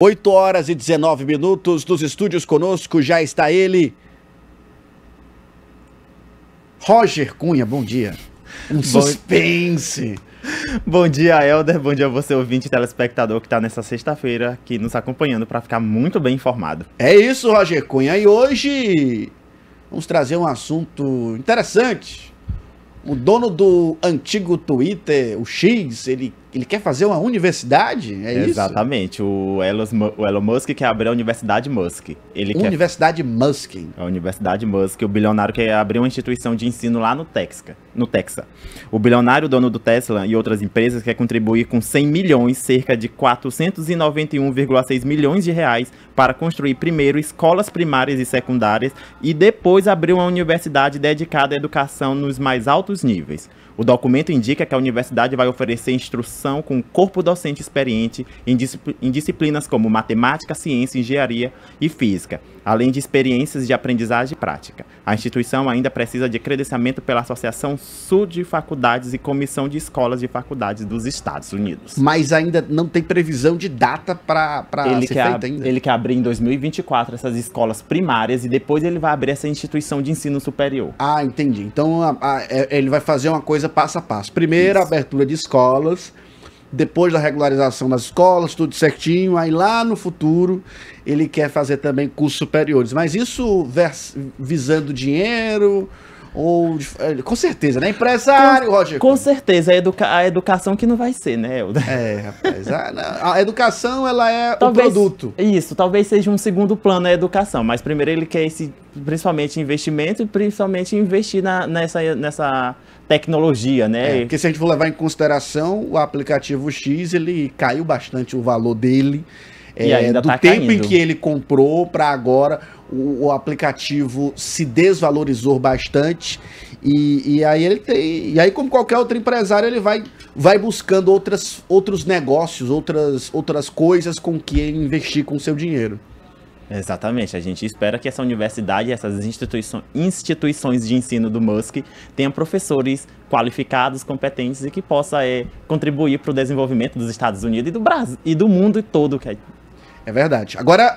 8 horas e 19 minutos dos estúdios conosco, já está ele. Roger Cunha, bom dia. Um suspense. Bom dia, Helder. Bom dia você, ouvinte e telespectador que está nessa sexta-feira aqui nos acompanhando para ficar muito bem informado. É isso, Roger Cunha. E hoje vamos trazer um assunto interessante. O dono do antigo Twitter, o X, ele ele quer fazer uma universidade? É Exatamente. isso? Exatamente. O Elon, Musk quer abrir a Universidade Musk. Ele Universidade quer... Musk. A Universidade Musk. O bilionário quer abrir uma instituição de ensino lá no Texas. no Texas. O bilionário dono do Tesla e outras empresas quer contribuir com 100 milhões, cerca de 491,6 milhões de reais, para construir primeiro escolas primárias e secundárias e depois abrir uma universidade dedicada à educação nos mais altos níveis. O documento indica que a universidade vai oferecer instrução com um corpo docente experiente em, disciplinas como matemática, ciência, engenharia e física, além de experiências de aprendizagem prática. A instituição ainda precisa de credenciamento pela Associação Sul de Faculdades e Comissão de Escolas de Faculdades dos Estados Unidos. Mas ainda não tem previsão de data para ser feita ainda? Ele quer abrir em 2024 essas escolas primárias e depois ele vai abrir essa instituição de ensino superior. Ah, entendi. Então a, a, é, ele vai fazer uma coisa coisa passo a passo. Primeiro, Isso. abertura de escolas, depois da regularização das escolas, tudo certinho, aí lá no futuro ele quer fazer também cursos superiores. Mas isso visando dinheiro, ou é, com certeza, né? Empresário, com, Roger. Com certeza, a, educa a educação que não vai ser, né, Helder? É, rapaz. A, a, educação, ela é talvez, o produto. Isso, talvez seja um segundo plano a educação, mas primeiro ele quer esse, principalmente investimento e principalmente investir na, nessa, nessa tecnologia, né? É, porque se a gente for levar em consideração o aplicativo X, ele caiu bastante o valor dele. É, do tá tempo caindo. em que ele comprou para agora o, o aplicativo se desvalorizou bastante. E, e, aí ele tem, e aí como qualquer outro empresário ele vai, vai buscando outras, outros negócios, outras, outras coisas com que investir com o seu dinheiro. Exatamente, a gente espera que essa universidade, essas instituições, instituições de ensino do Musk tenham professores qualificados, competentes e que possa é, contribuir para o desenvolvimento dos Estados Unidos e do Brasil e do mundo todo. Que é... é verdade. Agora